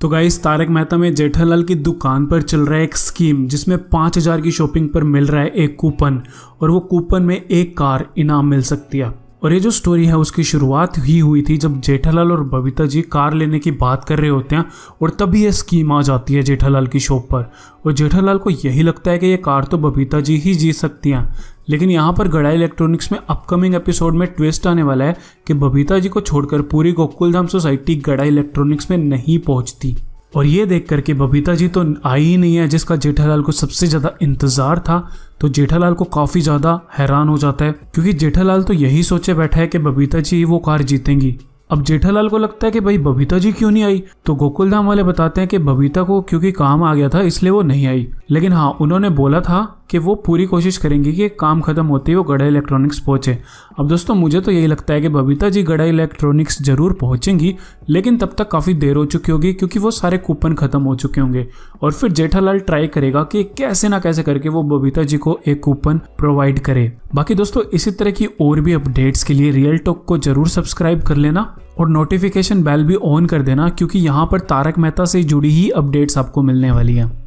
तो गाइस तारक मेहता में जेठालाल की दुकान पर चल रहा है एक स्कीम जिसमें पाँच हज़ार की शॉपिंग पर मिल रहा है एक कूपन और वो कूपन में एक कार इनाम मिल सकती है और ये जो स्टोरी है उसकी शुरुआत ही हुई थी जब जेठालाल और बबीता जी कार लेने की बात कर रहे होते हैं और तभी ये स्कीम आ जाती है जेठालाल की शॉप पर और जेठालाल को यही लगता है कि ये कार तो बबीता जी ही जी सकती हैं लेकिन यहाँ पर गढ़ा इलेक्ट्रॉनिक्स में अपकमिंग एपिसोड में ट्विस्ट आने वाला है कि बबीता जी को छोड़कर पूरी गोकुलधाम सोसाइटी गढ़ा इलेक्ट्रॉनिक्स में नहीं पहुँचती और ये देख करके बबीता जी तो आई ही नहीं है जिसका जेठालाल को सबसे ज़्यादा इंतज़ार था तो जेठालाल को काफ़ी ज़्यादा हैरान हो जाता है क्योंकि जेठालाल तो यही सोचे बैठा है कि बबीता जी वो कार जीतेंगी अब जेठालाल को लगता है कि भाई बबीता जी क्यों नहीं आई तो गोकुलधाम वाले बताते हैं कि बबीता को क्योंकि काम आ गया था इसलिए वो नहीं आई लेकिन हाँ उन्होंने बोला था कि वो पूरी कोशिश करेंगे कि काम ख़त्म होते ही वो गढ़ा इलेक्ट्रॉनिक्स पहुँचे अब दोस्तों मुझे तो यही लगता है कि बबीता जी गढ़ा इलेक्ट्रॉनिक्स ज़रूर पहुँचेंगी लेकिन तब तक काफ़ी देर हो चुकी होगी क्योंकि वो सारे कूपन ख़त्म हो चुके होंगे और फिर जेठालाल ट्राई करेगा कि कैसे ना कैसे करके वो बबीता जी को एक कूपन प्रोवाइड करे बाकी दोस्तों इसी तरह की और भी अपडेट्स के लिए रियल टॉक को ज़रूर सब्सक्राइब कर लेना और नोटिफिकेशन बेल भी ऑन कर देना क्योंकि यहाँ पर तारक मेहता से जुड़ी ही अपडेट्स आपको मिलने वाली हैं